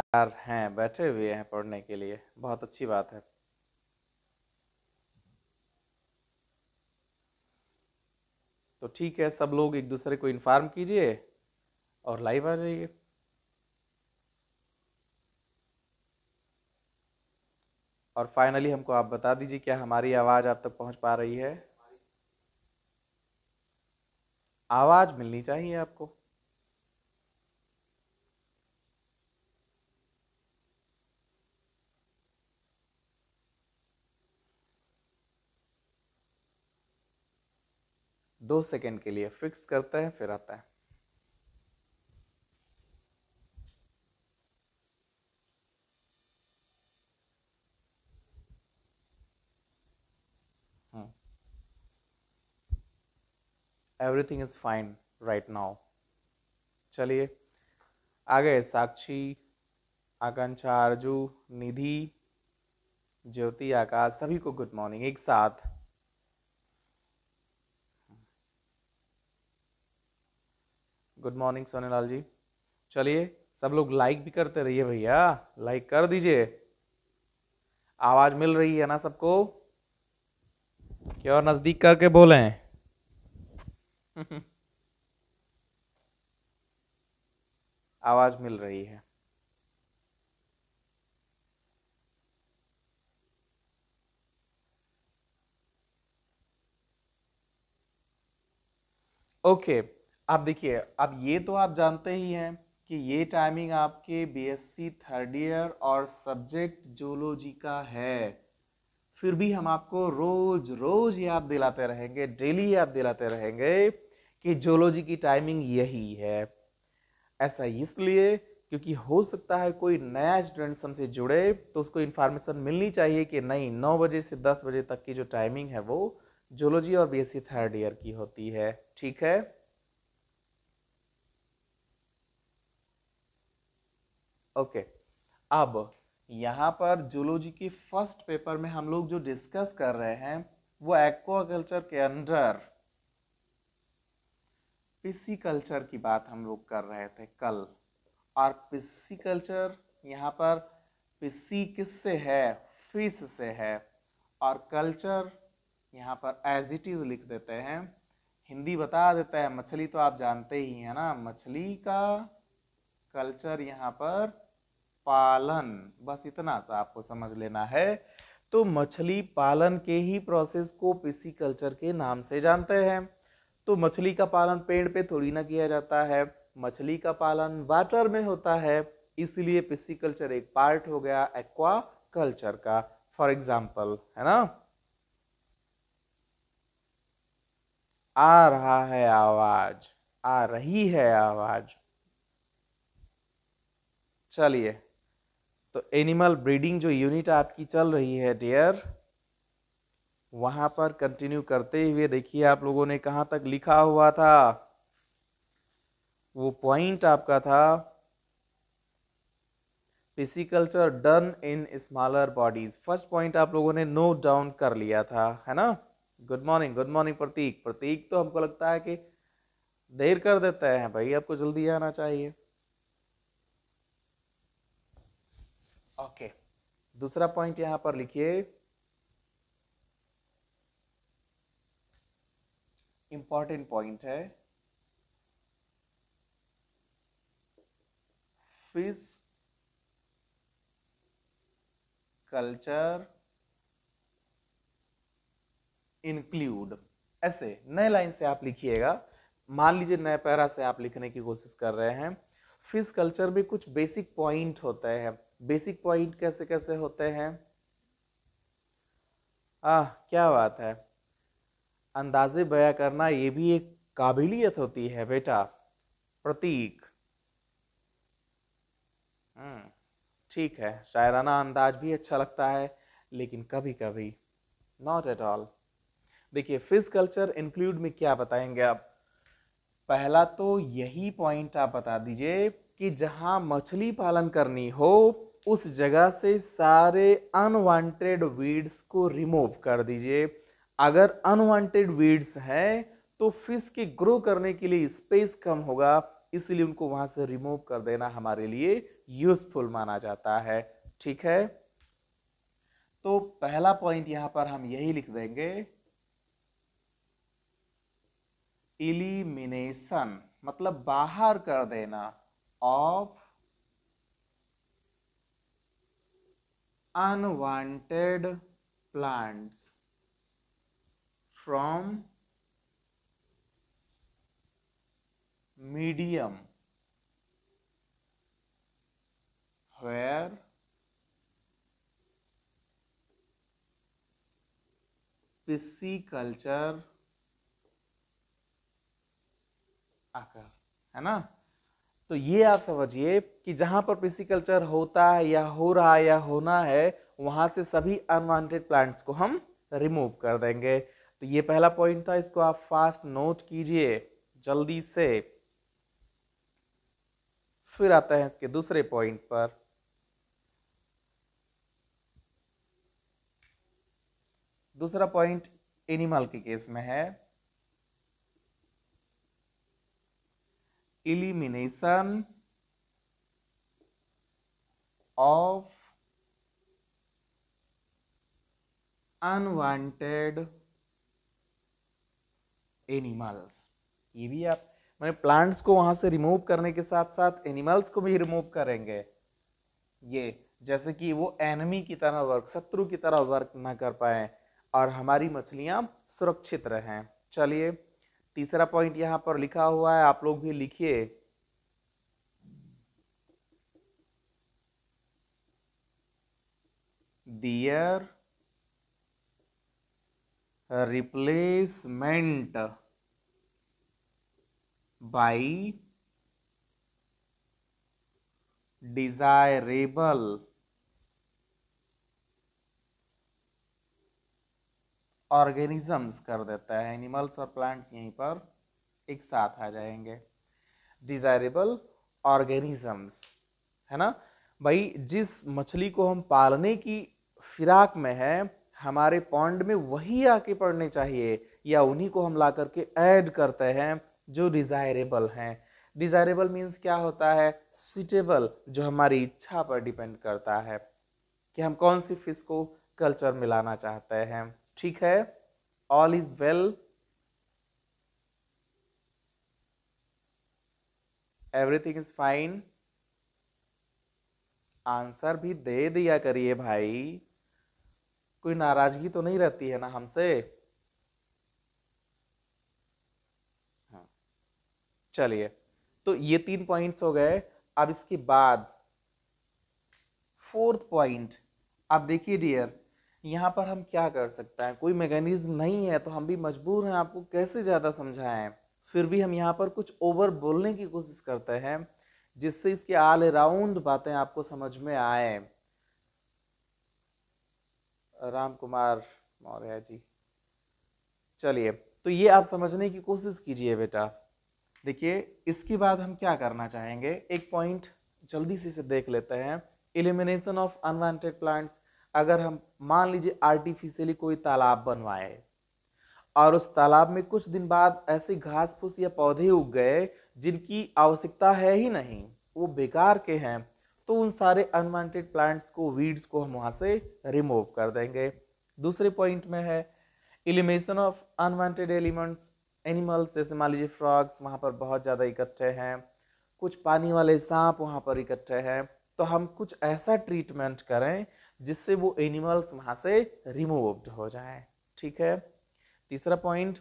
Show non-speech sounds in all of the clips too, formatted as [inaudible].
तैयार हैं बैठे हुए हैं पढ़ने के लिए बहुत अच्छी बात है तो ठीक है सब लोग एक दूसरे को इन्फॉर्म कीजिए और लाइव आ जाइए और फाइनली हमको आप बता दीजिए क्या हमारी आवाज़ आप तक पहुंच पा रही है आवाज़ मिलनी चाहिए आपको दो सेकेंड के लिए फिक्स करता है फिर आता है everything is fine right now चलिए आ गए साक्षी आकांक्षा अर्जु निधि ज्योति आकाश सभी को गुड मॉर्निंग एक साथ गुड मॉर्निंग सोनेलाल जी चलिए सब लोग लाइक भी करते रहिए भैया लाइक कर दीजिए आवाज मिल रही है ना सबको कि और नजदीक करके बोले [laughs] आवाज मिल रही है ओके okay. अब देखिए अब ये तो आप जानते ही हैं कि ये टाइमिंग आपके बीएससी थर्ड ईयर और सब्जेक्ट जोलॉजी का है फिर भी हम आपको रोज रोज याद दिलाते रहेंगे डेली याद दिलाते रहेंगे कि जोलॉजी की टाइमिंग यही है ऐसा इसलिए क्योंकि हो सकता है कोई नया स्टूडेंट हमसे जुड़े तो उसको इन्फॉर्मेशन मिलनी चाहिए कि नहीं नौ बजे से दस बजे तक की जो टाइमिंग है वो जोलॉजी और बीएससी थर्ड ईयर की होती है ठीक है ओके अब यहाँ पर जूलोजी की फर्स्ट पेपर में हम लोग जो डिस्कस कर रहे हैं वो एक्वाकल्चर के अंडर पिसी कल्चर की बात हम लोग कर रहे थे कल और पिसी कल्चर यहाँ पर पिसी किससे है फिश से है और कल्चर यहाँ पर एज इट इज़ लिख देते हैं हिंदी बता देता है मछली तो आप जानते ही है ना मछली का कल्चर यहाँ पर पालन बस इतना सा आपको समझ लेना है तो मछली पालन के ही प्रोसेस को कल्चर के नाम से जानते हैं तो मछली का पालन पेड़ पे थोड़ी ना किया जाता है मछली का पालन वाटर में होता है इसलिए कल्चर एक पार्ट हो गया एक्वा कल्चर का फॉर एग्जाम्पल है ना आ रहा है आवाज आ रही है आवाज चलिए तो एनिमल ब्रीडिंग जो यूनिट आपकी चल रही है डियर वहां पर कंटिन्यू करते हुए देखिए आप लोगों ने कहाँ तक लिखा हुआ था वो पॉइंट आपका था pisciculture done in smaller bodies first point आप लोगों ने नोट डाउन कर लिया था है ना good morning good morning Prateek Prateek तो हमको लगता है कि देर कर देता है भाई आपको जल्दी आना चाहिए ओके दूसरा पॉइंट यहां पर लिखिए इंपॉर्टेंट पॉइंट है फिश कल्चर इंक्लूड ऐसे नए लाइन से आप लिखिएगा मान लीजिए नए पैरा से आप लिखने की कोशिश कर रहे हैं फिश कल्चर में कुछ बेसिक पॉइंट होते हैं बेसिक पॉइंट कैसे कैसे होते हैं आह क्या बात है अंदाजे बया करना ये भी एक काबिलियत होती है बेटा प्रतीक हम्म, ठीक है शायराना अंदाज भी अच्छा लगता है लेकिन कभी कभी नॉट एट ऑल देखिए फिज कल्चर इंक्लूड में क्या बताएंगे आप पहला तो यही पॉइंट आप बता दीजिए कि जहां मछली पालन करनी हो उस जगह से सारे अनवांटेड वीड्स को रिमूव कर दीजिए अगर अनवांटेड वीड्स हैं तो फिश के ग्रो करने के लिए स्पेस कम होगा इसलिए उनको वहां से रिमूव कर देना हमारे लिए यूजफुल माना जाता है ठीक है तो पहला पॉइंट यहां पर हम यही लिख देंगे इलिमिनेशन मतलब बाहर कर देना of unwanted plants from medium where pisciculture occur है ना तो ये आप समझिए कि जहाँ पर पिसिकल्चर होता है या हो रहा है या होना है वहाँ से सभी अनवांटेड प्लांट्स को हम रिमूव कर देंगे तो ये पहला पॉइंट था इसको आप फास्ट नोट कीजिए जल्दी से फिर आते हैं इसके दूसरे पॉइंट पर दूसरा पॉइंट एनिमल के केस में है elimination of unwanted animals ये भी आप मैंने प्लांट्स को वहां से रिमूव करने के साथ साथ एनिमल्स को भी रिमूव करेंगे ये जैसे कि वो एनमी की तरह वर्क शत्रु की तरह वर्क ना कर पाए और हमारी मछलियां सुरक्षित रहें चलिए तीसरा पॉइंट यहां पर लिखा हुआ है आप लोग भी लिखिए their replacement by desirable organisms कर देता है एनिमल्स और प्लांट्स यहीं पर एक साथ आ जाएंगे डिजायरेबल ऑर्गेनिजम्स है ना भाई जिस मछली को हम पालने की फिराक में है हमारे पॉन्ड में वही आके पड़ने चाहिए या उन्हीं को हम ला करके ऐड करते हैं जो डिज़ायरेबल हैं डिज़ायरेबल मीन्स क्या होता है सुटेबल जो हमारी इच्छा पर डिपेंड करता है कि हम कौन सी फिश को कल्चर में लाना चाहते हैं ठीक है all is well everything is fine answer भी दे दिया करिए भाई कोई नाराजगी तो नहीं रहती है ना हमसे हाँ। चलिए तो ये तीन पॉइंट्स हो गए अब इसके बाद फोर्थ पॉइंट आप देखिए डियर यहाँ पर हम क्या कर सकते हैं कोई मैकेनिज्म नहीं है तो हम भी मजबूर हैं आपको कैसे ज़्यादा समझाएं फिर भी हम यहाँ पर कुछ ओवर बोलने की कोशिश करते हैं जिससे इसके आल राउंड बातें आपको समझ में आए राम कुमार मौर्य जी चलिए तो ये आप समझने की कोशिश कीजिए बेटा देखिए इसके बाद हम क्या करना चाहेंगे एक पॉइंट जल्दी से इसे देख लेते हैं एलिमिनेशन ऑफ अनवांटेड प्लांट्स अगर हम मान लीजिए आर्टिफिशियली कोई तालाब बनवाए और उस तालाब में कुछ दिन बाद ऐसे घास फूस या पौधे उग गए जिनकी आवश्यकता है ही नहीं वो बेकार के हैं तो उन सारे अनवांटेड प्लांट्स को वीड्स को हम वहाँ से रिमूव कर देंगे दूसरे पॉइंट में है elimination of unwanted elements animals जैसे मान लीजिए फ्रॉग्स वहाँ पर बहुत ज़्यादा इकट्ठे हैं कुछ पानी वाले सांप वहाँ पर इकट्ठे हैं तो हम कुछ ऐसा ट्रीटमेंट करें जिससे वो एनिमल्स वहां से रिमूव्ड हो जाए ठीक है तीसरा पॉइंट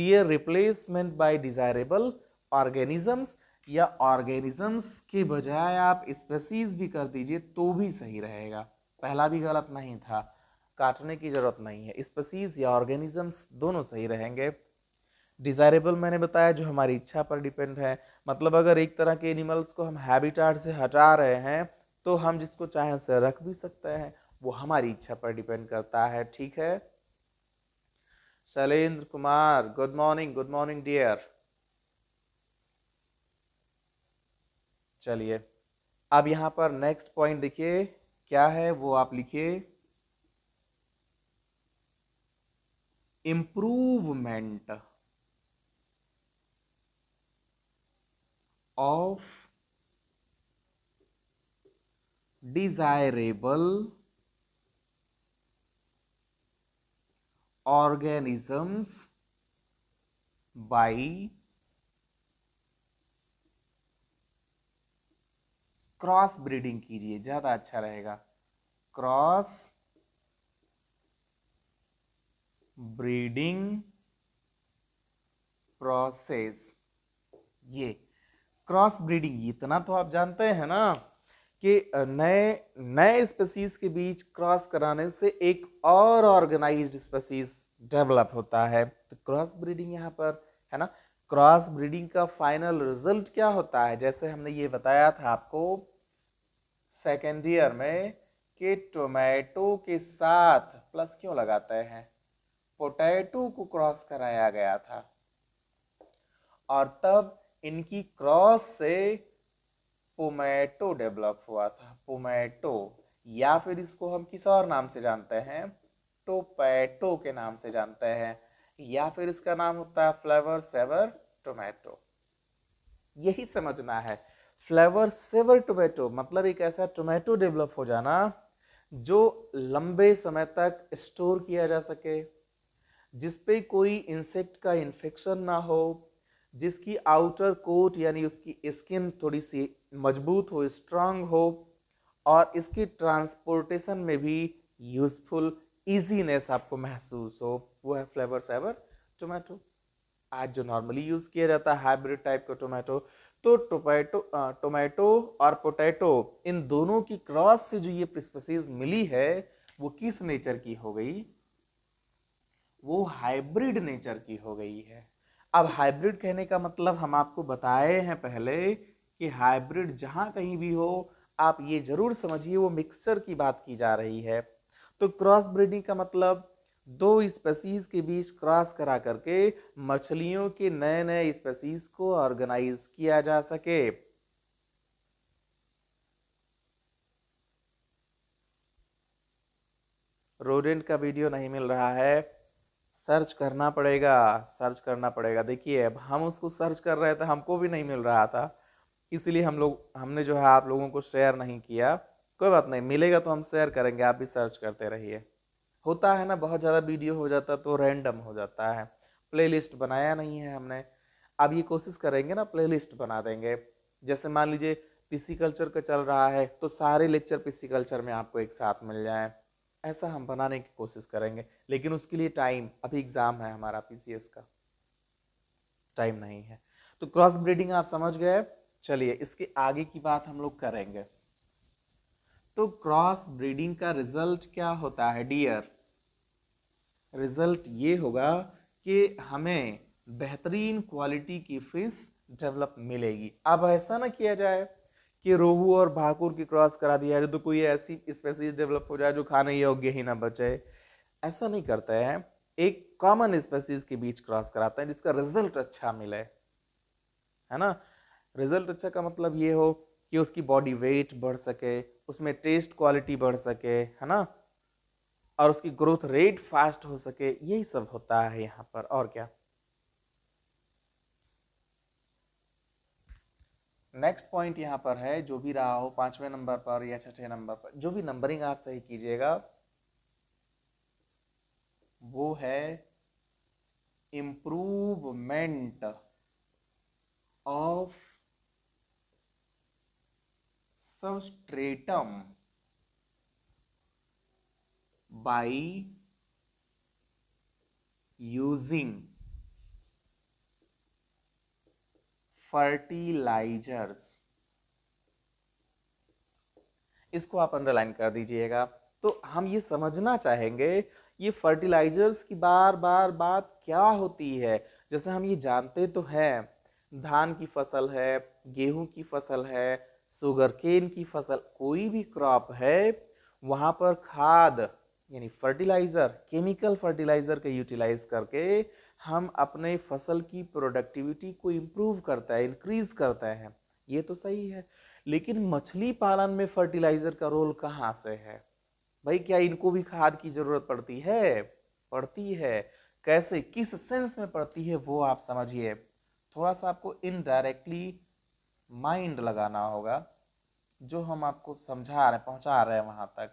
दिए रिप्लेसमेंट बाय डिजायरेबल ऑर्गेनिजम्स या ऑर्गेनिजम्स के बजाय आप स्पेसीज भी कर दीजिए तो भी सही रहेगा पहला भी गलत नहीं था काटने की ज़रूरत नहीं है स्पेसीज या ऑर्गेनिजम्स दोनों सही रहेंगे डिज़ायरेबल मैंने बताया जो हमारी इच्छा पर डिपेंड है मतलब अगर एक तरह के एनिमल्स को हम हैबिटाट से हटा रहे हैं तो हम जिसको चाहें उसे रख भी सकते हैं वो हमारी इच्छा पर डिपेंड करता है ठीक है Shailendra Kumar good morning good morning dear चलिए अब यहां पर नेक्स्ट पॉइंट देखिए क्या है वो आप लिखिए improvement of desirable organisms by cross breeding कीजिए ज़्यादा अच्छा रहेगा क्रॉस ब्रीडिंग प्रोसेस ये क्रॉस ब्रीडिंग इतना तो आप जानते हैं ना कि नए नए स्पेसीज के बीच क्रॉस कराने से एक और ऑर्गेनाइज्ड स्पेसीज डेवलप होता है तो क्रॉस ब्रीडिंग यहाँ पर है ना क्रॉस ब्रीडिंग का फाइनल रिजल्ट क्या होता है जैसे हमने ये बताया था आपको सेकेंड ईयर में कि टोमेटो के साथ प्लस क्यों लगाते हैं पोटैटो को क्रॉस कराया गया था और तब इनकी क्रॉस से पोमैटो डेवलप हुआ था पोमैटो या फिर इसको हम किस और नाम से जानते हैं टोपैटो के नाम से जानते हैं या फिर इसका नाम होता है फ्लेवर सेवर टोमेटो यही समझना है फ्लेवर सेवर टोमेटो मतलब एक ऐसा टोमेटो डेवलप हो जाना जो लंबे समय तक स्टोर किया जा सके जिसपे कोई इंसेक्ट का इन्फेक्शन ना हो जिसकी आउटर कोट यानी उसकी स्किन थोड़ी सी मजबूत हो स्ट्रांग हो और इसकी ट्रांसपोर्टेशन में भी यूज़फुल ईजीनेस आपको महसूस हो वो है फ्लेवर सेवर टोमेटो आज जो नॉर्मली यूज़ किया जाता है हाइब्रिड टाइप का टोमेटो तो टोमेटो टोमेटो और पोटैटो इन दोनों की क्रॉस से जो ये स्पीसीज मिली है वो किस नेचर की हो गई वो हाइब्रिड नेचर की हो गई है अब हाइब्रिड कहने का मतलब हम आपको बताए हैं पहले कि हाइब्रिड जहाँ कहीं भी हो आप ये ज़रूर समझिए वो मिक्सचर की बात की जा रही है तो क्रॉस ब्रीडिंग का मतलब दो स्पेसीज के बीच क्रॉस करा करके मछलियों के नए नए स्पेसीज को ऑर्गेनाइज किया जा सके रोडेंट का वीडियो नहीं मिल रहा है सर्च करना पड़ेगा सर्च करना पड़ेगा देखिए अब हम उसको सर्च कर रहे थे हमको भी नहीं मिल रहा था इसलिए हम लोग हमने जो है आप लोगों को शेयर नहीं किया कोई बात नहीं मिलेगा तो हम शेयर करेंगे आप भी सर्च करते रहिए होता है ना बहुत ज़्यादा वीडियो हो जाता तो रैंडम हो जाता है प्लेलिस्ट बनाया नहीं है हमने अब ये कोशिश करेंगे ना प्लेलिस्ट बना देंगे जैसे मान लीजिए पीसी कल्चर का चल रहा है तो सारे लेक्चर पीसी कल्चर में आपको एक साथ मिल जाएँ ऐसा हम बनाने की कोशिश करेंगे लेकिन उसके लिए टाइम अभी एग्ज़ाम है हमारा पी का टाइम नहीं है तो क्रॉस ब्रीडिंग आप समझ गए चलिए इसके आगे की बात हम लोग करेंगे तो क्रॉस ब्रीडिंग का रिजल्ट क्या होता है डियर रिजल्ट ये होगा कि हमें बेहतरीन क्वालिटी की फिश डेवलप मिलेगी अब ऐसा ना किया जाए कि रोहू और भाकुर की क्रॉस करा दिया जाए तो कोई ऐसी स्पेसीज डेवलप हो जाए जो खाने योग्य ही ना बचे ऐसा नहीं करता है एक कॉमन स्पेसीज के बीच क्रॉस कराता है जिसका रिजल्ट अच्छा मिले है ना रिजल्ट अच्छा का मतलब ये हो कि उसकी बॉडी वेट बढ़ सके उसमें टेस्ट क्वालिटी बढ़ सके है ना और उसकी ग्रोथ रेट फास्ट हो सके यही सब होता है यहाँ पर और क्या नेक्स्ट पॉइंट यहाँ पर है जो भी रहा हो पांचवें नंबर पर या छठे नंबर पर जो भी नंबरिंग आप सही कीजिएगा वो है improvement of substratum by using fertilisers इसको आप अंडरलाइन कर दीजिएगा तो हम ये समझना चाहेंगे ये फर्टिलाइजर्स की बार बार बात क्या होती है जैसे हम ये जानते तो हैं धान की फसल है गेहूं की फसल है सुगर केन की फसल कोई भी क्रॉप है वहाँ पर खाद यानी फर्टिलाइज़र केमिकल फर्टिलाइज़र का यूटिलाइज करके हम अपने फसल की प्रोडक्टिविटी को इम्प्रूव करता है इंक्रीज करता है ये तो सही है लेकिन मछली पालन में फर्टिलाइजर का रोल कहाँ से है भाई क्या इनको भी खाद की जरूरत पड़ती है पड़ती है कैसे किस सेंस में पड़ती है वो आप समझिए थोड़ा सा आपको इनडायरेक्टली माइंड लगाना होगा जो हम आपको समझा रहे पहुंचा रहे हैं वहां तक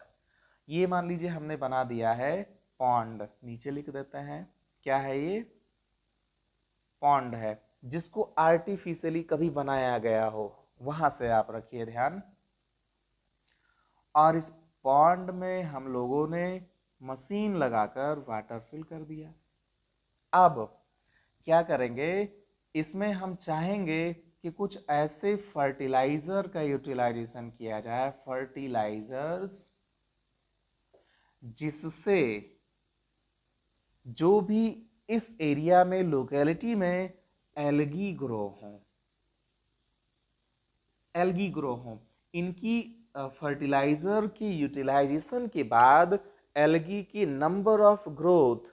ये मान लीजिए हमने बना दिया है पॉन्ड नीचे लिख देते हैं क्या है ये पॉन्ड है जिसको आर्टिफिशियली कभी बनाया गया हो वहां से आप रखिए ध्यान और इस पॉन्ड में हम लोगों ने मशीन लगाकर वाटर फिल कर दिया अब क्या करेंगे इसमें हम चाहेंगे कि कुछ ऐसे फर्टिलाइज़र का यूटिलाइजेशन किया जाए फर्टिलाइज़र्स जिससे जो भी इस एरिया में लोकेलिटी में एलगी ग्रो हों एलगी ग्रो हों इनकी फर्टिलाइज़र की यूटिलाइजेशन के बाद एलगी की नंबर ऑफ ग्रोथ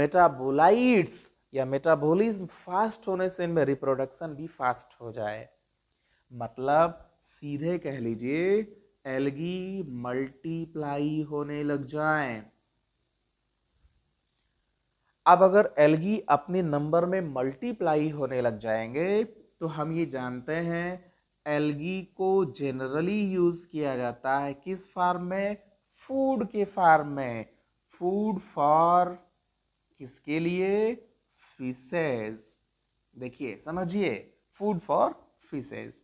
मेटाबोलाइट्स या मेटाबॉलिज्म फास्ट होने से इनमें रिप्रोडक्शन भी फास्ट हो जाए मतलब सीधे कह लीजिए एलगी मल्टीप्लाई होने लग जाएं अब अगर एलगी अपने नंबर में मल्टीप्लाई होने लग जाएंगे तो हम ये जानते हैं एलगी को जनरली यूज़ किया जाता है किस फार्म में फूड के फार्म में फूड फॉर किसके लिए फिशेज देखिए समझिए फूड फॉर फिशेज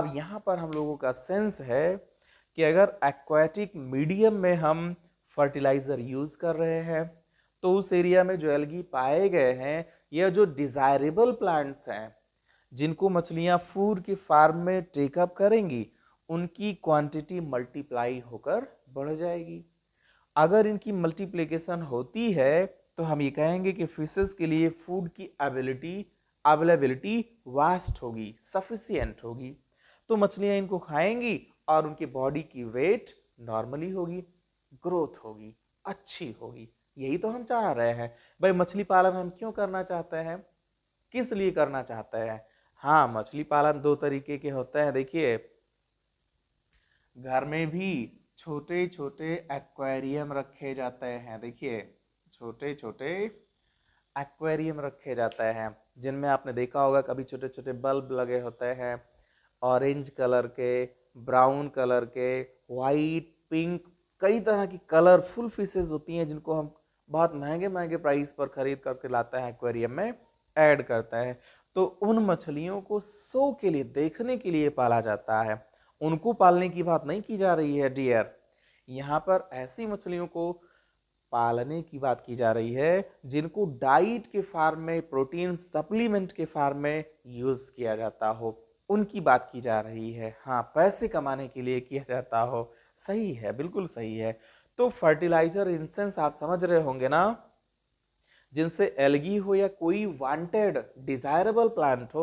अब यहाँ पर हम लोगों का सेंस है कि अगर एक्वाटिक मीडियम में हम फर्टिलाइज़र यूज़ कर रहे हैं तो उस एरिया में जो एलगी पाए गए हैं यह जो डिज़ायरेबल प्लांट्स हैं जिनको मछलियाँ फूड की फार्म में टेकअप करेंगी उनकी क्वांटिटी मल्टीप्लाई होकर बढ़ जाएगी अगर इनकी मल्टीप्लिकेशन होती है तो हम ये कहेंगे कि फिशेस के लिए फूड की अवेलिटी अवेलेबिलिटी वास्ट होगी सफिशियंट होगी तो मछलियाँ इनको खाएंगी और उनकी बॉडी की वेट नॉर्मली होगी ग्रोथ होगी अच्छी होगी यही तो हम चाह रहे हैं भाई मछली पालन हम क्यों करना चाहते हैं किस लिए करना चाहते हैं हाँ मछली पालन दो तरीके के होते हैं देखिए घर में भी छोटे छोटे एक्वेरियम रखे जाते हैं देखिए छोटे छोटे एक्वेरियम रखे जाते हैं जिनमें आपने देखा होगा कभी छोटे छोटे बल्ब लगे होते हैं ऑरेंज कलर के ब्राउन कलर के वाइट पिंक कई तरह की कलरफुल फिशेज होती हैं जिनको हम बहुत महंगे महंगे प्राइस पर खरीद करके लाता है एक्वेरियम में ऐड करता है तो उन मछलियों को सो के लिए देखने के लिए पाला जाता है उनको पालने की बात नहीं की जा रही है डियर यहाँ पर ऐसी मछलियों को पालने की बात की जा रही है जिनको डाइट के फार्म में प्रोटीन सप्लीमेंट के फार्म में यूज़ किया जाता हो उनकी बात की जा रही है हाँ पैसे कमाने के लिए किया जाता हो सही है बिल्कुल सही है तो फर्टिलाइजर इंसेंस आप समझ रहे होंगे ना जिनसे एलगी हो या कोई वांटेड डिजायरेबल प्लांट हो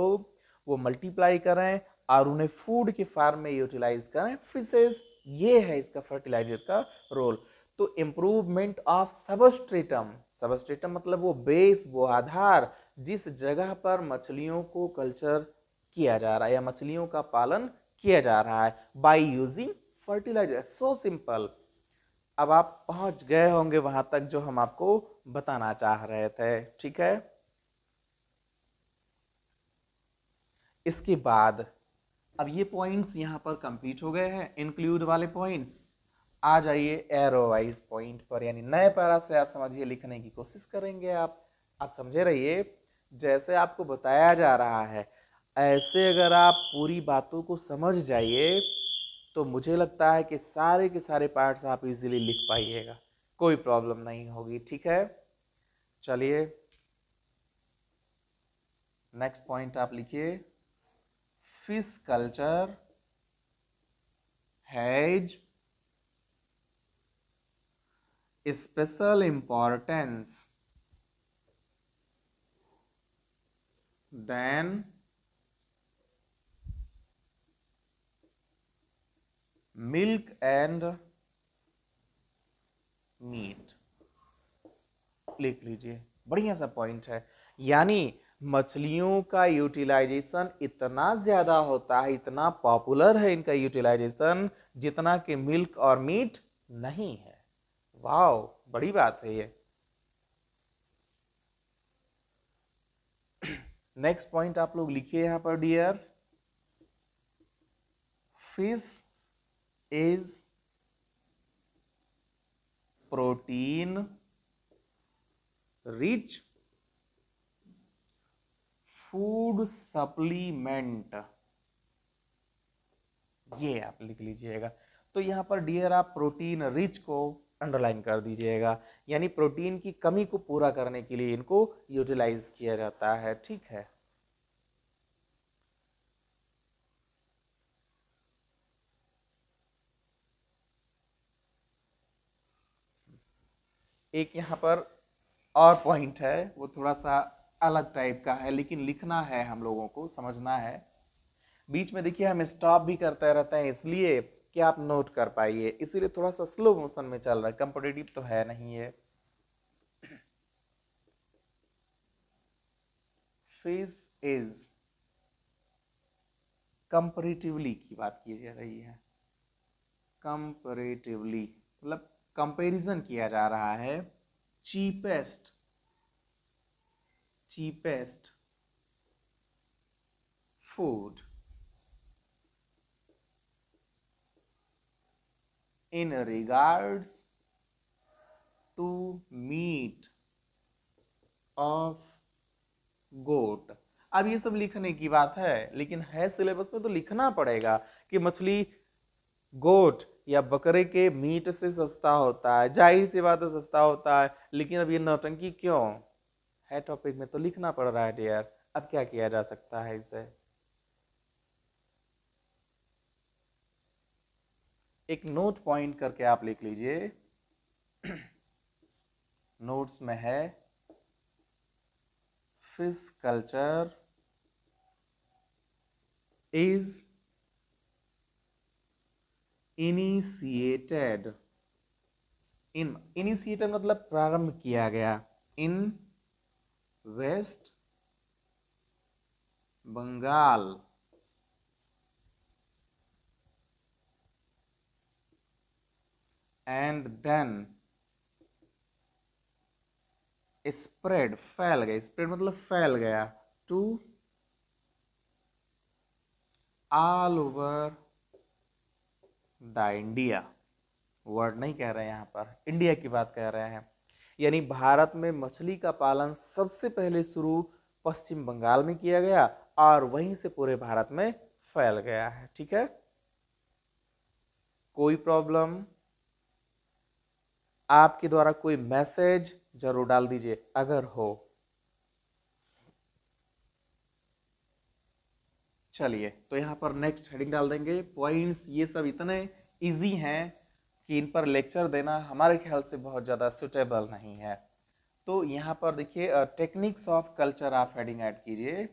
वो मल्टीप्लाई करें और उन्हें फूड के फार्म में यूटिलाइज करें फिशेज ये है इसका फर्टिलाइजर का रोल तो इम्प्रूवमेंट ऑफ सबस्ट्रेटम सबस्ट्रेटम मतलब वो बेस वो आधार जिस जगह पर मछलियों को कल्चर किया जा रहा है या मछलियों का पालन किया जा रहा है by using fertiliser so simple अब आप पहुंच गए होंगे वहां तक जो हम आपको बताना चाह रहे थे ठीक है इसके बाद अब ये पॉइंट्स यहां पर कंप्लीट हो गए हैं इंक्लूड वाले पॉइंट्स आ जाइए एरो वाइज पॉइंट पर यानी नए पैरा से आप समझिए लिखने की कोशिश करेंगे आप आप समझे रहिए जैसे आपको बताया जा रहा है ऐसे अगर आप पूरी बातों को समझ जाइए तो मुझे लगता है कि सारे के सारे पार्ट्स आप इजीली लिख पाइएगा कोई प्रॉब्लम नहीं होगी ठीक है चलिए नेक्स्ट पॉइंट आप लिखिए fish culture has special importance than milk and meat लिख लीजिए बढ़िया सा पॉइंट है यानी मछलियों का यूटिलाइजेशन इतना ज़्यादा होता है इतना पॉपुलर है इनका यूटिलाइजेशन जितना कि मिल्क और मीट नहीं है वाओ बड़ी बात है ये नेक्स्ट पॉइंट आप लोग लिखिए यहां पर dear fish is protein rich food supplement ये आप लिख लीजिएगा तो यहां पर डियर आप प्रोटीन रिच को अंडरलाइन कर दीजिएगा यानी प्रोटीन की कमी को पूरा करने के लिए इनको यूटिलाइज किया जाता है ठीक है एक यहाँ पर और पॉइंट है वो थोड़ा सा अलग टाइप का है लेकिन लिखना है हम लोगों को समझना है बीच में देखिए हम स्टॉप भी करते रहते हैं इसलिए कि आप नोट कर पाइए इसीलिए थोड़ा सा स्लो मोशन में चल रहा है कंपटेटिव तो है नहीं है फेज इज कंपरेटिवली की बात की जा रही है कंपरेटिवली मतलब कंपैरिजन किया जा रहा है cheapest cheapest food in regards to meat of goat अब ये सब लिखने की बात है लेकिन है सिलेबस में तो लिखना पड़ेगा कि मछली गोट या बकरे के मीट से सस्ता होता है जाहिर सी बात है सस्ता होता है लेकिन अब ये नौटंकी क्यों है टॉपिक में तो लिखना पड़ रहा है डियर अब क्या किया जा सकता है इसे एक नोट पॉइंट करके आप लिख लीजिए नोट्स में है fish culture is initiated in initiated मतलब प्रारंभ किया गया in West Bengal and then spread फैल गया स्प्रेड मतलब फैल गया to all over the India word नहीं कह रहे हैं यहाँ पर इंडिया की बात कह रहे हैं यानी भारत में मछली का पालन सबसे पहले शुरू पश्चिम बंगाल में किया गया और वहीं से पूरे भारत में फैल गया है ठीक है कोई प्रॉब्लम आपके द्वारा कोई मैसेज जरूर डाल दीजिए अगर हो चलिए तो यहाँ पर नेक्स्ट हेडिंग डाल देंगे पॉइंट्स ये सब इतने इजी हैं कि इन पर लेक्चर देना हमारे ख्याल से बहुत ज़्यादा सुटेबल नहीं है तो यहाँ पर देखिए टेक्निक्स ऑफ कल्चर आप हेडिंग ऐड कीजिए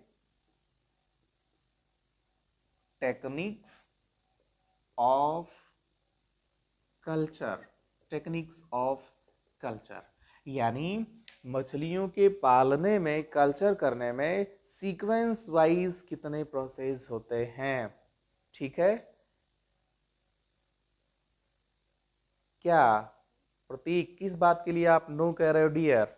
techniques of culture techniques of culture यानी मछलियों के पालने में कल्चर करने में सीक्वेंस वाइज कितने प्रोसेस होते हैं ठीक है क्या प्रतीक किस बात के लिए आप नो कह रहे हो डियर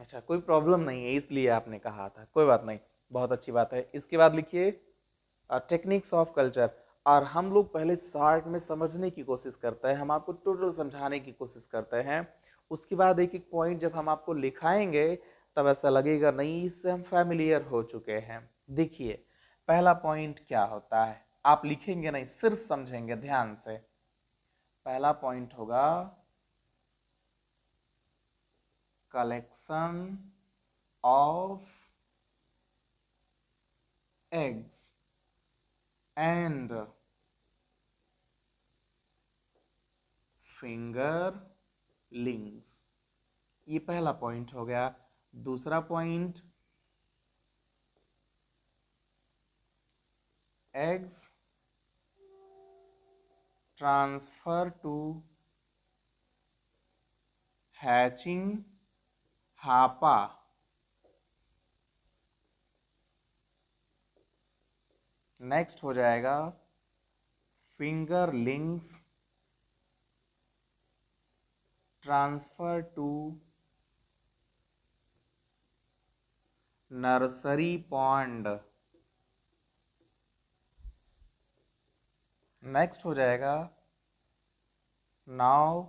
अच्छा कोई प्रॉब्लम नहीं है इसलिए आपने कहा था कोई बात नहीं बहुत अच्छी बात है इसके बाद लिखिए टेक्निक्स ऑफ कल्चर और हम लोग पहले शार्ट में समझने की कोशिश करते हैं हम आपको टोटल समझाने की कोशिश करते हैं उसके बाद एक एक पॉइंट जब हम आपको लिखाएंगे तब ऐसा लगेगा नहीं इससे हम फैमिलियर हो चुके हैं देखिए पहला पॉइंट क्या होता है आप लिखेंगे नहीं सिर्फ समझेंगे ध्यान से पहला पॉइंट होगा कलेक्शन ऑफ एग्स and लिंग्स ये पहला पॉइंट हो गया दूसरा point eggs transfer to hatching हापा नेक्स्ट हो जाएगा fingerlings transfer to nursery pond next हो जाएगा now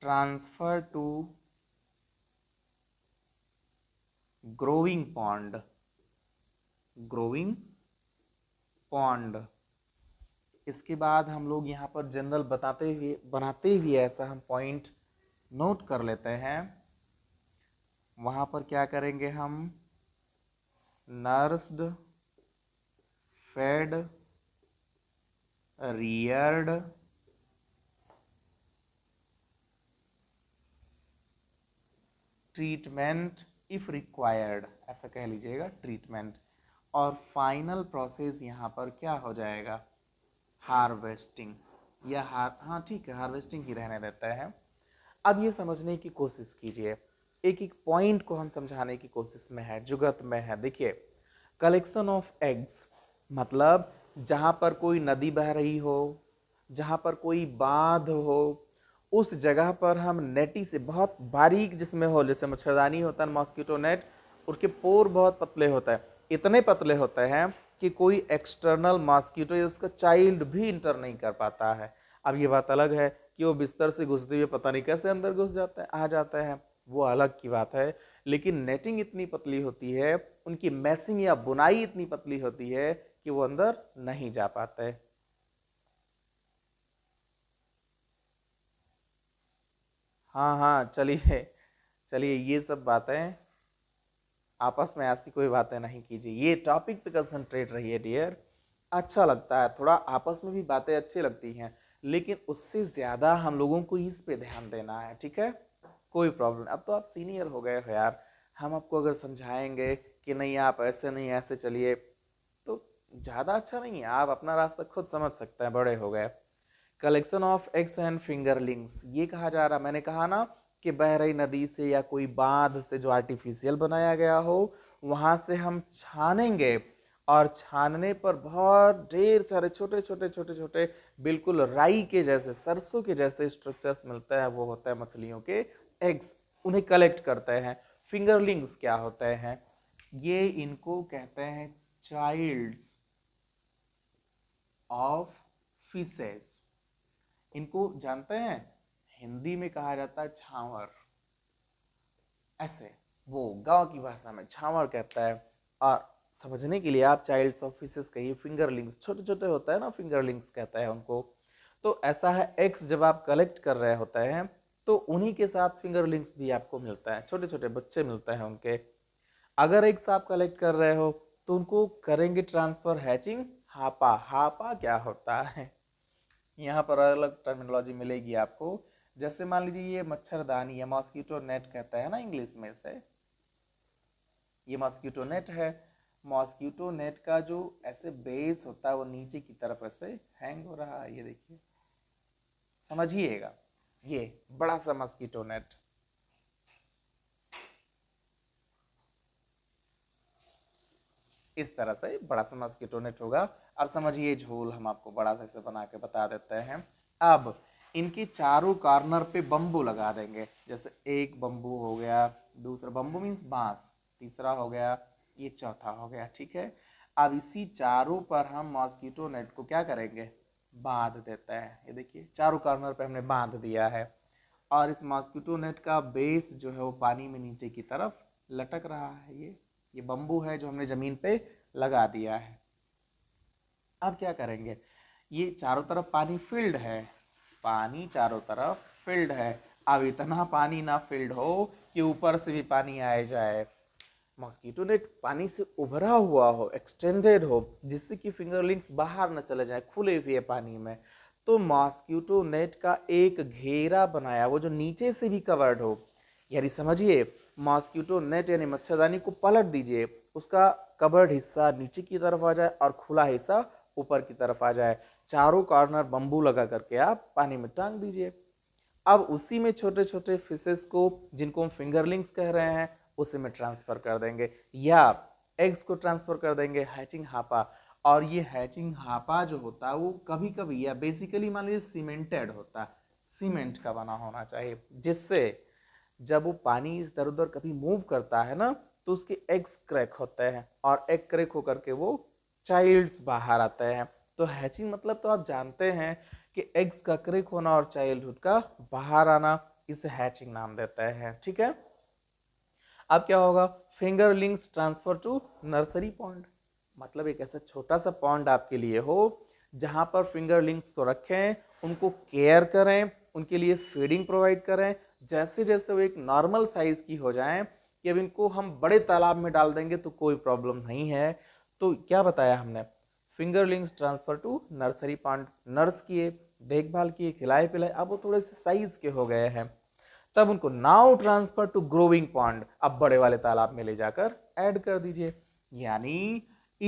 transfer to growing pond growing pond इसके बाद हम लोग यहाँ पर जनरल बताते हुए बनाते हुए ऐसा हम पॉइंट नोट कर लेते हैं वहाँ पर क्या करेंगे हम nursed fed reared treatment if required ऐसा कह लीजिएगा ट्रीटमेंट और फाइनल प्रोसेस यहाँ पर क्या हो जाएगा हार्वेस्टिंग या हार हाँ ठीक है हार्वेस्टिंग ही रहने देता है अब ये समझने की कोशिश कीजिए एक एक पॉइंट को हम समझाने की कोशिश में है जुगत में है देखिए कलेक्शन ऑफ एग्स मतलब जहाँ पर कोई नदी बह रही हो जहाँ पर कोई बांध हो उस जगह पर हम नेटी से बहुत बारीक जिसमें हो जैसे मच्छरदानी होता है मॉस्किटो नेट उसके पोर बहुत पतले होता है इतने पतले होते हैं कि कोई एक्सटर्नल मॉस्किटो या उसका चाइल्ड भी इंटर नहीं कर पाता है अब ये बात अलग है कि वो बिस्तर से घुसते हुए पता नहीं कैसे अंदर घुस जाता है आ जाता है वो अलग की बात है लेकिन नेटिंग इतनी पतली होती है उनकी मैसिंग या बुनाई इतनी पतली होती है कि वो अंदर नहीं जा पाते हाँ हाँ चलिए चलिए ये सब बातें आपस में ऐसी कोई बातें नहीं कीजिए ये टॉपिक पे कंसंट्रेट रहिए डियर अच्छा लगता है थोड़ा आपस में भी बातें अच्छी लगती हैं लेकिन उससे ज़्यादा हम लोगों को इस पे ध्यान देना है ठीक है कोई प्रॉब्लम अब तो आप सीनियर हो गए हो यार हम आपको अगर समझाएंगे कि नहीं आप ऐसे नहीं ऐसे चलिए तो ज़्यादा अच्छा नहीं है आप अपना रास्ता खुद समझ सकते हैं बड़े हो गए collection of eggs and fingerlings ये कहा जा रहा मैंने कहा ना कि बहरई नदी से या कोई बांध से जो आर्टिफिशियल बनाया गया हो वहाँ से हम छानेंगे और छानने पर बहुत ढेर सारे छोटे छोटे छोटे छोटे बिल्कुल राई के जैसे सरसों के जैसे स्ट्रक्चर्स मिलते हैं वो होता है मछलियों के एग्स उन्हें कलेक्ट करते हैं फिंगरलिंग्स क्या होते हैं ये इनको कहते हैं चाइल्ड्स ऑफ फिशेस इनको जानते हैं हिंदी में कहा जाता है छावर ऐसे वो गांव की भाषा में छावर कहता है और समझने के लिए आप चाइल्ड ऑफिस कहिए फिंगरलिंग्स छोटे छोटे होते हैं ना फिंगरलिंग्स कहता है उनको तो ऐसा है एक्स जब आप कलेक्ट कर रहे होते हैं तो उन्हीं के साथ फिंगरलिंग्स भी आपको मिलता है छोटे छोटे बच्चे मिलते हैं उनके अगर एक्स आप कलेक्ट कर रहे हो तो उनको करेंगे ट्रांसफर हैचिंग हापा हापा क्या होता है यहाँ पर अलग टर्मिनोलॉजी मिलेगी आपको जैसे मान लीजिए ये मच्छरदानी या मॉस्किटो नेट कहता है ना इंग्लिश में से ये मॉस्किटो नेट है मॉस्किटो नेट का जो ऐसे बेस होता है वो नीचे की तरफ ऐसे हैंग हो रहा है ये देखिए समझिएगा ये बड़ा सा मॉस्किटो नेट इस तरह से बड़ा सा नेट होगा अब समझिए झोल हम आपको बड़ा सा इसे बना के बता देते हैं अब इनके चारों कॉर्नर पे बम्बू लगा देंगे जैसे एक बम्बू हो गया दूसरा बम्बू मीन्स बांस तीसरा हो गया ये चौथा हो गया ठीक है अब इसी चारों पर हम मॉस्किटो नेट को क्या करेंगे बांध देते हैं ये देखिए चारों कॉर्नर पे हमने बांध दिया है और इस मॉस्किटो नेट का बेस जो है वो पानी में नीचे की तरफ लटक रहा है ये ये बम्बू है जो हमने ज़मीन पे लगा दिया है अब क्या करेंगे ये चारों तरफ पानी फिल्ड है पानी चारों तरफ फिल्ड है अब इतना पानी ना फिल्ड हो कि ऊपर से भी पानी आए जाए मॉस्किटो नेट पानी से उभरा हुआ हो एक्सटेंडेड हो जिससे कि फिंगरलिंग्स बाहर ना चले जाए खुले हुए पानी में तो मॉस्किटो नेट का एक घेरा बनाया वो जो नीचे से भी कवर्ड हो यानी समझिए मॉस्कीटो नेट यानी मच्छरदानी को पलट दीजिए उसका कवर्ड हिस्सा नीचे की तरफ आ जाए और खुला हिस्सा ऊपर की तरफ आ जाए चारों कॉर्नर बम्बू लगा करके आप पानी में टांग दीजिए अब उसी में छोटे छोटे फिशेस को जिनको हम फिंगरलिंग्स कह रहे हैं उसी में ट्रांसफ़र कर देंगे या एग्स को ट्रांसफ़र कर देंगे हैचिंग हापा और ये हैचिंग हापा जो होता है वो कभी कभी या बेसिकली मान लीजिए सीमेंटेड होता सीमेंट का बना होना चाहिए जिससे जब वो पानी इस दर उधर कभी मूव करता है ना तो उसके एग्स क्रैक होते हैं और एग क्रैक होकर के वो चाइल्ड्स बाहर आते हैं तो हैचिंग मतलब तो आप जानते हैं कि एग्स का क्रैक होना और चाइल्डहुड का बाहर आना इसे हैचिंग नाम देते हैं ठीक है अब क्या होगा fingerlings transfer to nursery pond मतलब एक ऐसा छोटा सा पॉन्ड आपके लिए हो जहाँ पर फिंगर लिंक्स को रखें उनको केयर करें उनके लिए फीडिंग प्रोवाइड करें जैसे जैसे वो एक नॉर्मल साइज़ की हो जाए कि अब इनको हम बड़े तालाब में डाल देंगे तो कोई प्रॉब्लम नहीं है तो क्या बताया हमने fingerlings transfer to nursery pond nurse किए देखभाल किए खिलाए पिलाए अब वो थोड़े से साइज़ के हो गए हैं तब उनको now transfer to growing pond अब बड़े वाले तालाब में ले जाकर ऐड कर दीजिए यानी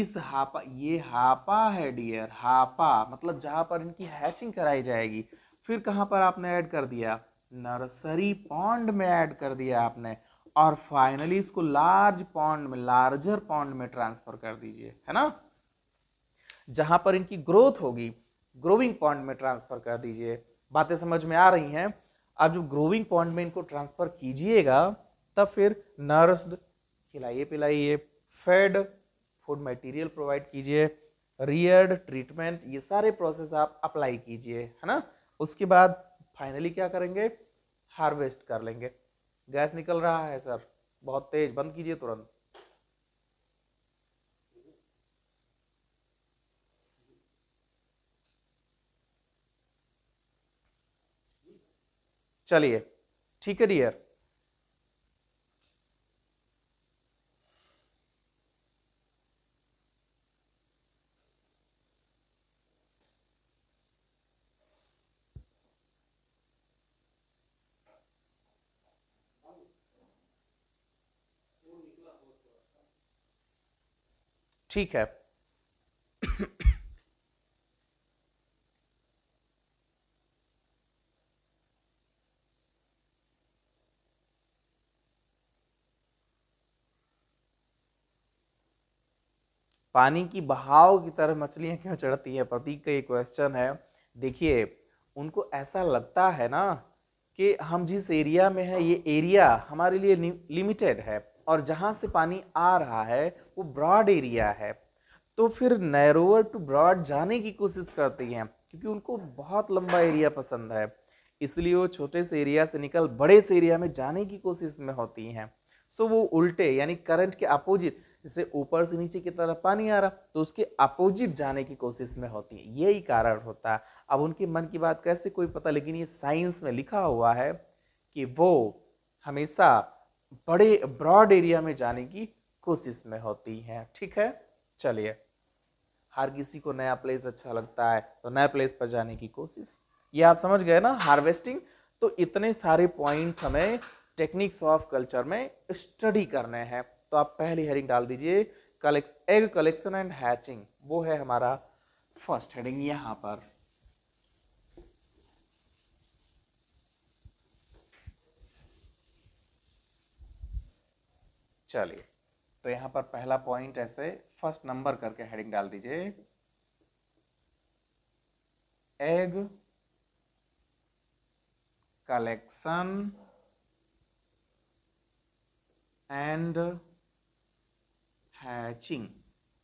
इस हापा ये हापा है डियर हापा मतलब जहाँ पर इनकी हैचिंग कराई जाएगी फिर कहाँ पर आपने ऐड कर दिया नर्सरी पॉन्ड में ऐड कर दिया आपने और फाइनली इसको लार्ज पॉन्ड में लार्जर पॉन्ड में ट्रांसफर कर दीजिए है ना जहां पर इनकी ग्रोथ होगी ग्रोविंग पॉन्ड में ट्रांसफर कर दीजिए बातें समझ में आ रही हैं अब जब ग्रोविंग पॉन्ड में इनको ट्रांसफर कीजिएगा तब फिर नर्स्ड खिलाइए पिलाइए फेड फूड मटेरियल प्रोवाइड कीजिए रियर्ड ट्रीटमेंट ये सारे प्रोसेस आप अप्लाई कीजिए है ना उसके बाद फाइनली क्या करेंगे हार्वेस्ट कर लेंगे गैस निकल रहा है सर बहुत तेज बंद कीजिए तुरंत चलिए ठीक है डियर ठीक है पानी की बहाव की तरह मछलियां क्यों चढ़ती हैं प्रतीक का ये क्वेश्चन है देखिए उनको ऐसा लगता है ना कि हम जिस एरिया में हैं ये एरिया हमारे लिए लिमिटेड है और जहाँ से पानी आ रहा है वो ब्रॉड एरिया है तो फिर नैरोवर टू ब्रॉड जाने की कोशिश करती हैं क्योंकि उनको बहुत लंबा एरिया पसंद है इसलिए वो छोटे से एरिया से निकल बड़े से एरिया में जाने की कोशिश में होती हैं सो वो उल्टे यानी करंट के अपोजिट जैसे ऊपर से नीचे की तरफ पानी आ रहा तो उसके अपोजिट जाने की कोशिश में होती है यही कारण होता है अब उनके मन की बात कैसे कोई पता लेकिन ये साइंस में लिखा हुआ है कि वो हमेशा बड़े ब्रॉड एरिया में जाने की कोशिश में होती हैं ठीक है चलिए हर किसी को नया प्लेस अच्छा लगता है तो नया प्लेस पर जाने की कोशिश ये आप समझ गए ना हार्वेस्टिंग तो इतने सारे पॉइंट्स हमें टेक्निक्स ऑफ कल्चर में स्टडी करने हैं तो आप पहली हेडिंग डाल दीजिए कलेक्स एग कलेक्शन एंड हैचिंग वो है हमारा फर्स्ट हेडिंग यहाँ पर चलिए तो यहाँ पर पहला पॉइंट ऐसे फर्स्ट नंबर करके हेडिंग डाल दीजिए एग कलेक्शन एंड हैचिंग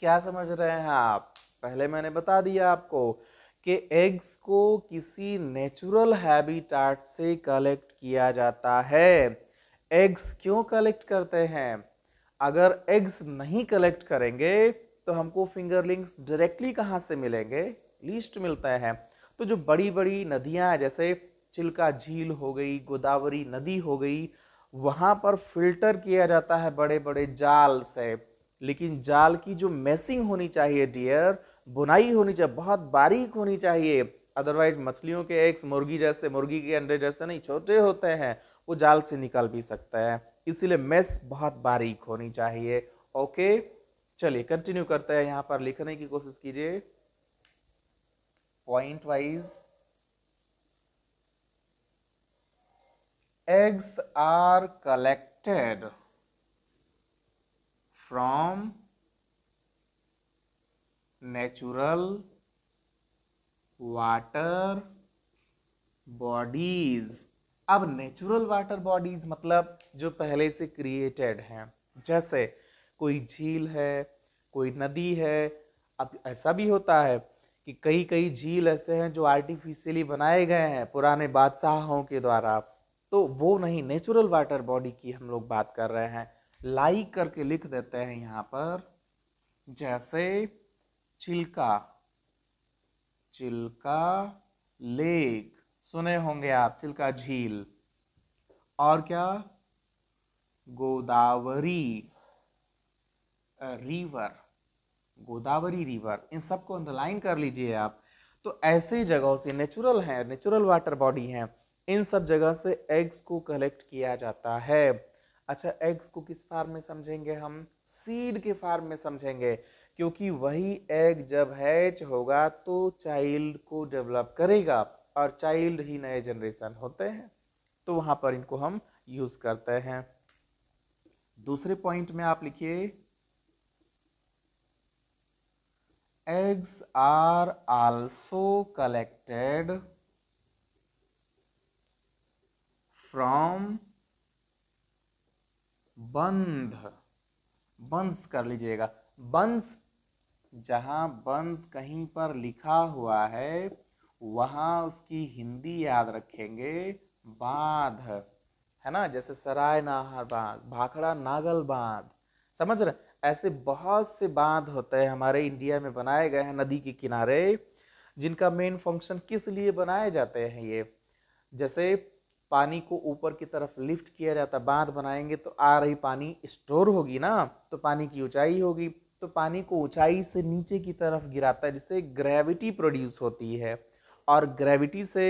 क्या समझ रहे हैं आप पहले मैंने बता दिया आपको कि एग्स को किसी नेचुरल हैबिटाट से कलेक्ट किया जाता है एग्स क्यों कलेक्ट करते हैं अगर एग्स नहीं कलेक्ट करेंगे तो हमको फिंगरलिंग्स डायरेक्टली कहाँ से मिलेंगे लीस्ट मिलते हैं तो जो बड़ी बड़ी नदियाँ जैसे चिल्का झील हो गई गोदावरी नदी हो गई वहाँ पर फिल्टर किया जाता है बड़े बड़े जाल से लेकिन जाल की जो मेसिंग होनी चाहिए डियर बुनाई होनी चाहिए बहुत बारीक होनी चाहिए अदरवाइज मछलियों के एग्स मुर्गी जैसे मुर्गी के अंडे जैसे नहीं छोटे होते हैं वो जाल से निकल भी सकते हैं इसीलिए मेस बहुत बारीक होनी चाहिए ओके चलिए कंटिन्यू करते हैं यहाँ पर लिखने की कोशिश कीजिए point wise eggs are collected from natural water bodies अब नेचुरल वाटर बॉडीज मतलब जो पहले से क्रिएटेड हैं जैसे कोई झील है कोई नदी है अब ऐसा भी होता है कि कई कई झील ऐसे हैं जो आर्टिफिशियली बनाए गए हैं पुराने बादशाहों के द्वारा तो वो नहीं नेचुरल वाटर बॉडी की हम लोग बात कर रहे हैं लाइक करके लिख देते हैं यहाँ पर जैसे चिल्का चिल्का लेक सुने होंगे आप चिल्का झील और क्या गोदावरी रिवर गोदावरी रिवर इन सबको अंडरलाइन कर लीजिए आप तो ऐसे जगहों से नेचुरल हैं नेचुरल वाटर बॉडी हैं इन सब जगह से एग्स को कलेक्ट किया जाता है अच्छा एग्स को किस फार्म में समझेंगे हम सीड के फार्म में समझेंगे क्योंकि वही एग जब हैच होगा तो चाइल्ड को डेवलप करेगा और चाइल्ड ही नए जनरेशन होते हैं तो वहाँ पर इनको हम यूज़ करते हैं दूसरे पॉइंट में आप लिखिए eggs are also collected from बंध बंस कर लीजिएगा बंस जहां बंध कहीं पर लिखा हुआ है वहाँ उसकी हिंदी याद रखेंगे बाध है ना जैसे सराय नाहर बाँध भाखड़ा नागल बाँध समझ रहे ऐसे बहुत से बांध होते हैं हमारे इंडिया में बनाए गए हैं नदी के किनारे जिनका मेन फंक्शन किस लिए बनाए जाते हैं ये जैसे पानी को ऊपर की तरफ लिफ्ट किया जाता है बांध बनाएंगे तो आ रही पानी स्टोर होगी ना तो पानी की ऊंचाई होगी तो पानी को ऊंचाई से नीचे की तरफ गिराता है जिससे ग्रेविटी प्रोड्यूस होती है और ग्रेविटी से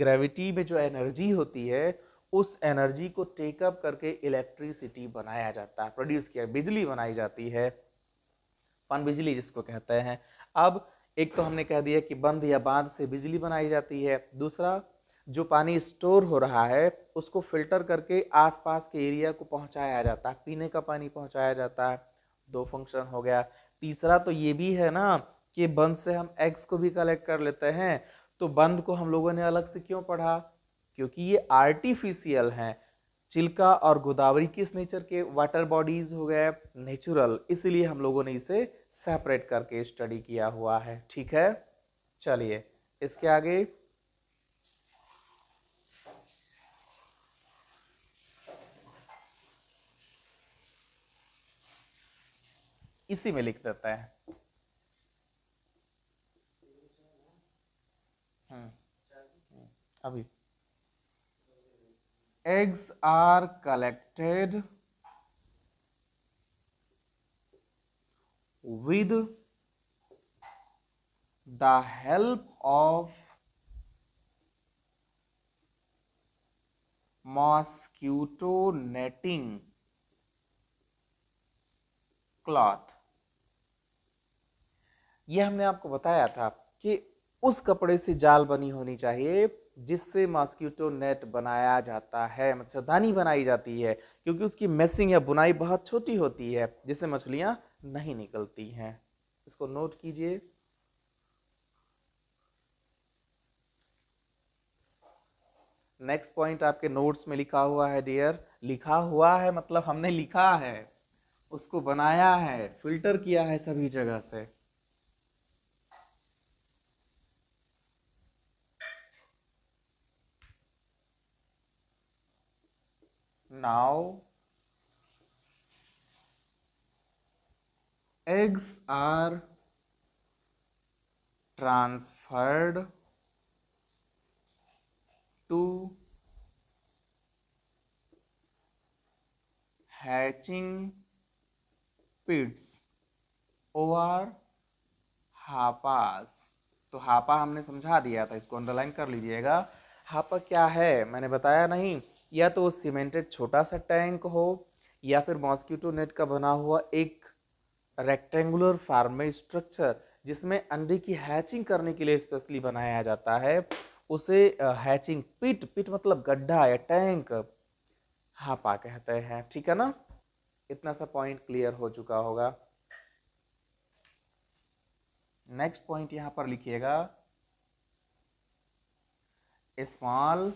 ग्रेविटी में जो एनर्जी होती है उस एनर्जी को टेकअप करके इलेक्ट्रिसिटी बनाया जाता है प्रोड्यूस किया बिजली बनाई जाती है पन बिजली जिसको कहते हैं अब एक तो हमने कह दिया कि बंद या बांध से बिजली बनाई जाती है दूसरा जो पानी स्टोर हो रहा है उसको फिल्टर करके आसपास के एरिया को पहुंचाया जाता है पीने का पानी पहुंचाया जाता है दो फंक्शन हो गया तीसरा तो ये भी है ना कि बंद से हम एग्स को भी कलेक्ट कर लेते हैं तो बंद को हम लोगों ने अलग से क्यों पढ़ा क्योंकि ये आर्टिफिशियल हैं चिल्का और गोदावरी किस नेचर के वाटर बॉडीज हो गए नेचुरल इसलिए हम लोगों ने इसे सेपरेट करके स्टडी किया हुआ है ठीक है चलिए इसके आगे इसी में लिख देता है अभी eggs are collected with the help of mosquito netting cloth यह हमने आपको बताया था कि उस कपड़े से जाल बनी होनी चाहिए जिससे मॉस्क्यूटो नेट बनाया जाता है मच्छरदानी मतलब बनाई जाती है क्योंकि उसकी मेसिंग या बुनाई बहुत छोटी होती है जिससे मछलियाँ नहीं निकलती हैं इसको नोट कीजिए नेक्स्ट पॉइंट आपके नोट्स में लिखा हुआ है डियर लिखा हुआ है मतलब हमने लिखा है उसको बनाया है फिल्टर किया है सभी जगह से now eggs are transferred to hatching pits over हापास तो हापा हमने समझा दिया था इसको अंडरलाइन कर लीजिएगा हापा क्या है मैंने बताया नहीं या तो वो सीमेंटेड छोटा सा टैंक हो या फिर मॉस्किटो नेट का बना हुआ एक रेक्टेंगुलर फार्मे स्ट्रक्चर जिसमें अंडे की हैचिंग करने के लिए स्पेशली बनाया जाता है उसे हैचिंग पिट पिट मतलब गड्ढा या टैंक हापा कहते हैं ठीक है ना इतना सा पॉइंट क्लियर हो चुका होगा नेक्स्ट पॉइंट यहां पर लिखिएगा स्मॉल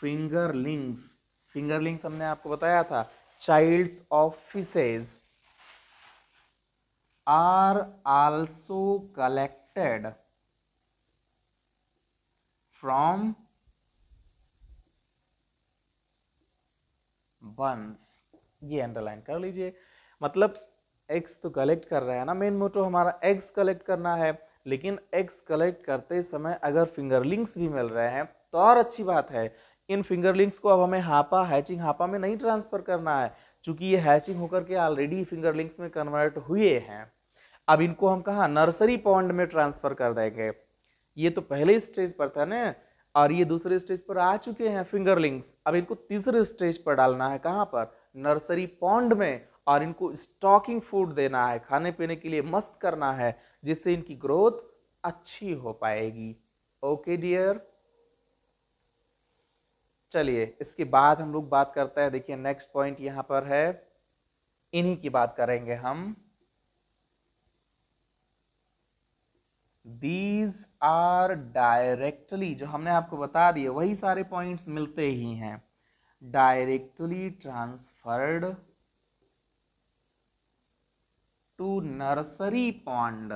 फिंगरलिंग्स फिंगरलिंग्स हमने आपको बताया था childs of fishes are also collected from bunds ये अंडरलाइन कर लीजिए मतलब एग्स तो कलेक्ट कर रहे हैं ना मेन मोटो हमारा एग्स कलेक्ट करना है लेकिन एग्स कलेक्ट करते समय अगर फिंगरलिंग्स भी मिल रहे हैं तो और अच्छी बात है इन फिंगरलिंग्स को अब हमें हापा हैचिंग हापा में नहीं ट्रांसफ़र करना है चूंकि ये हैचिंग होकर के ऑलरेडी फिंगरलिंग्स में कन्वर्ट हुए हैं अब इनको हम कहा नर्सरी पॉइंट में ट्रांसफ़र कर देंगे ये तो पहले स्टेज पर था ना और ये दूसरे स्टेज पर आ चुके हैं फिंगरलिंग्स अब इनको तीसरे स्टेज पर डालना है कहाँ पर नर्सरी पॉन्ड में और इनको स्टॉकिंग फूड देना है खाने पीने के लिए मस्त करना है जिससे इनकी ग्रोथ अच्छी हो पाएगी ओके डियर चलिए इसके बाद हम लोग बात करते हैं देखिए नेक्स्ट पॉइंट यहाँ पर है इन्हीं की बात करेंगे हम दीज आर डायरेक्टली जो हमने आपको बता दिए वही सारे पॉइंट्स मिलते ही हैं directly transferred to nursery pond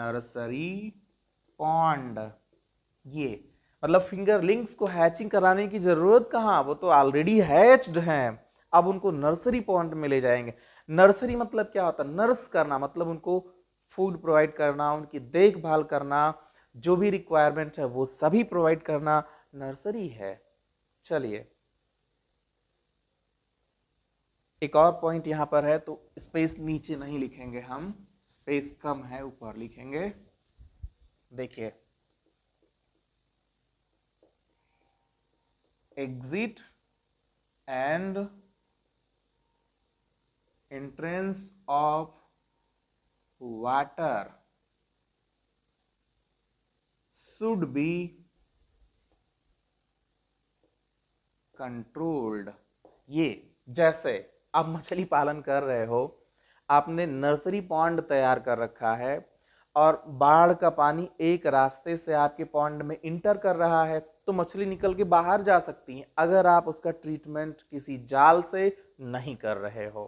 nursery pond ये मतलब फिंगर लिंक्स को हैचिंग कराने की ज़रूरत कहाँ वो तो ऑलरेडी हैच्ड हैं अब उनको नर्सरी पॉइंट में ले जाएंगे नर्सरी मतलब क्या होता है नर्स करना मतलब उनको फूड प्रोवाइड करना उनकी देखभाल करना जो भी रिक्वायरमेंट है वो सभी प्रोवाइड करना नर्सरी है चलिए एक और पॉइंट यहाँ पर है तो स्पेस नीचे नहीं लिखेंगे हम स्पेस कम है ऊपर लिखेंगे देखिए exit and entrance of water should be controlled ये जैसे आप मछली पालन कर रहे हो आपने नर्सरी पॉन्ड तैयार कर रखा है और बाढ़ का पानी एक रास्ते से आपके पॉन्ड में इंटर कर रहा है तो मछली निकल के बाहर जा सकती है अगर आप उसका ट्रीटमेंट किसी जाल से नहीं कर रहे हो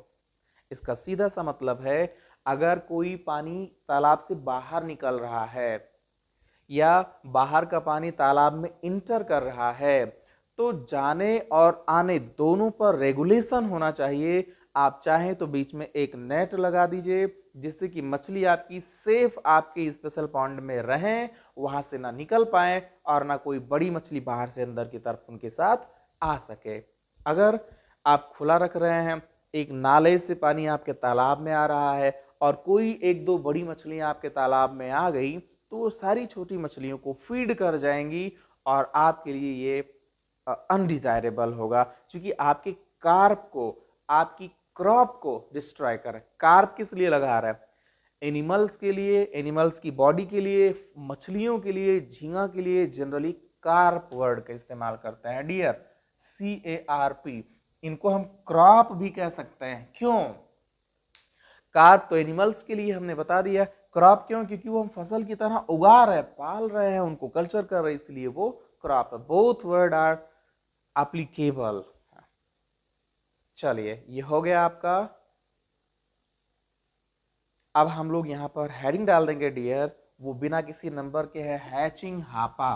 इसका सीधा सा मतलब है अगर कोई पानी तालाब से बाहर निकल रहा है या बाहर का पानी तालाब में इंटर कर रहा है तो जाने और आने दोनों पर रेगुलेशन होना चाहिए आप चाहें तो बीच में एक नेट लगा दीजिए जिससे कि मछली आपकी सेफ आपके स्पेशल पॉन्ड में रहें वहाँ से ना निकल पाए और ना कोई बड़ी मछली बाहर से अंदर की तरफ उनके साथ आ सके अगर आप खुला रख रहे हैं एक नाले से पानी आपके तालाब में आ रहा है और कोई एक दो बड़ी मछलियाँ आपके तालाब में आ गई तो वो सारी छोटी मछलियों को फीड कर जाएंगी और आपके लिए ये अनडिज़ायरेबल होगा क्योंकि आपके कार्प को आपकी क्रॉप को डिस्ट्रॉय कर रहा है कार्प किस लिए लगा रहा है एनिमल्स के लिए एनिमल्स की बॉडी के लिए मछलियों के लिए झींगा के लिए जनरली कार्प वर्ड का इस्तेमाल करते हैं dear C A R P इनको हम क्रॉप भी कह सकते हैं क्यों कार्प तो एनिमल्स के लिए हमने बता दिया क्रॉप क्यों क्योंकि वो हम फसल की तरह उगा रहे हैं पाल रहे हैं उनको कल्चर कर रहे हैं इसलिए वो क्रॉप है बोथ वर्ड आर एप्लीकेबल चलिए ये हो गया आपका अब हम लोग यहाँ पर हेडिंग डाल देंगे डियर वो बिना किसी नंबर के है हैचिंग हापा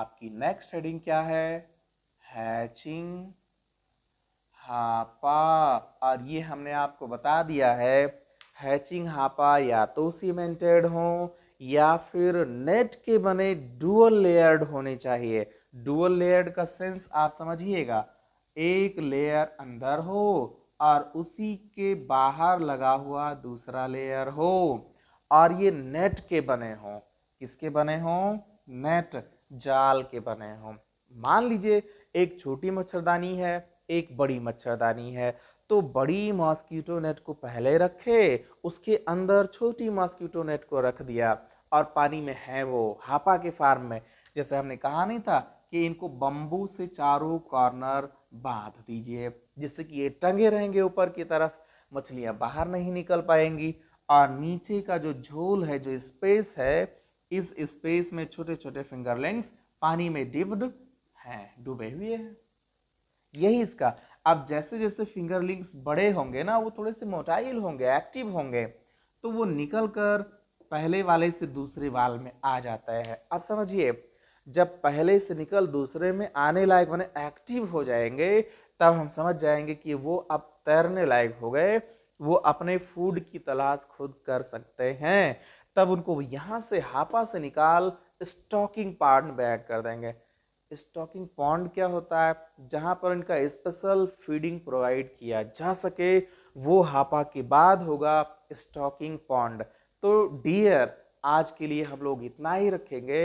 आपकी नेक्स्ट हेडिंग क्या है हैचिंग हापा और ये हमने आपको बता दिया है हैचिंग हापा या तो सीमेंटेड हो या फिर नेट के बने डुअल लेयर्ड होने चाहिए डुअल लेयर्ड का सेंस आप समझिएगा एक लेयर अंदर हो और उसी के बाहर लगा हुआ दूसरा लेयर हो और ये नेट के बने हो किसके बने हो नेट जाल के बने हो मान लीजिए एक छोटी मच्छरदानी है एक बड़ी मच्छरदानी है तो बड़ी मॉस्किटो नेट को पहले रखे उसके अंदर छोटी मॉस्किटो नेट को रख दिया और पानी में है वो हापा के फार्म में जैसे हमने कहा नहीं था कि इनको बम्बू से चारों कॉर्नर बांध दीजिए जिससे कि ये टंगे रहेंगे ऊपर की तरफ मछलियाँ बाहर नहीं निकल पाएंगी और नीचे का जो झोल है जो स्पेस है इस स्पेस में छोटे छोटे फिंगरलिंग्स पानी में डिब्ड हैं डूबे हुए हैं यही इसका अब जैसे जैसे फिंगरलिंग्स बड़े होंगे ना वो थोड़े से मोटाइल होंगे एक्टिव होंगे तो वो निकल कर पहले वाले से दूसरे वाल में आ जाता है अब समझिए जब पहले से निकल दूसरे में आने लायक माने एक्टिव हो जाएंगे तब हम समझ जाएंगे कि वो अब तैरने लायक हो गए वो अपने फूड की तलाश खुद कर सकते हैं तब उनको यहाँ से हापा से निकाल स्टॉकिंग पार्ट में बैड कर देंगे स्टॉकिंग पॉन्ड क्या होता है जहाँ पर इनका स्पेशल फीडिंग प्रोवाइड किया जा सके वो हापा के बाद होगा स्टॉकिंग पॉन्ड तो डियर आज के लिए हम लोग इतना ही रखेंगे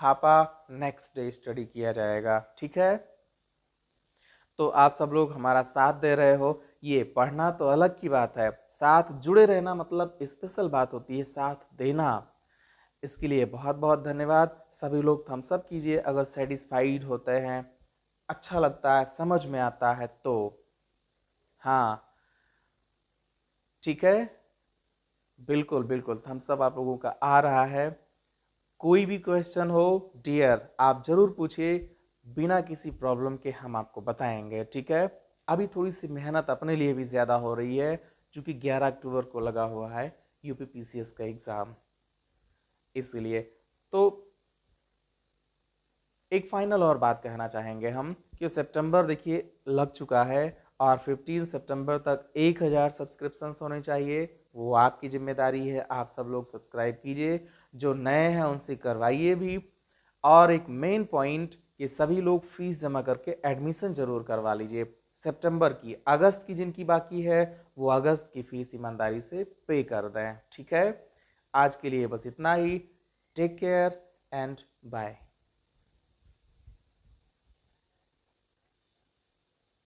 हापा नेक्स्ट डे स्टडी किया जाएगा ठीक है तो आप सब लोग हमारा साथ दे रहे हो ये पढ़ना तो अलग की बात है साथ जुड़े रहना मतलब स्पेशल बात होती है साथ देना इसके लिए बहुत बहुत धन्यवाद सभी लोग थम्सअप कीजिए अगर सेटिस्फाइड होते हैं अच्छा लगता है समझ में आता है तो हाँ ठीक है बिल्कुल बिल्कुल थम्सअप आप लोगों का आ रहा है कोई भी क्वेश्चन हो डियर आप ज़रूर पूछिए बिना किसी प्रॉब्लम के हम आपको बताएंगे ठीक है अभी थोड़ी सी मेहनत अपने लिए भी ज़्यादा हो रही है क्योंकि 11 अक्टूबर को लगा हुआ है यू का एग्ज़ाम इसलिए तो एक फाइनल और बात कहना चाहेंगे हम कि सितंबर देखिए लग चुका है और 15 सितंबर तक 1000 हज़ार होने चाहिए वो आपकी जिम्मेदारी है आप सब लोग सब्सक्राइब कीजिए जो नए हैं उनसे करवाइए भी और एक मेन पॉइंट कि सभी लोग फीस जमा करके एडमिशन जरूर करवा लीजिए सितंबर की अगस्त की जिनकी बाकी है वो अगस्त की फ़ीस ईमानदारी से पे कर दें ठीक है आज के लिए बस इतना ही टेक केयर एंड बाय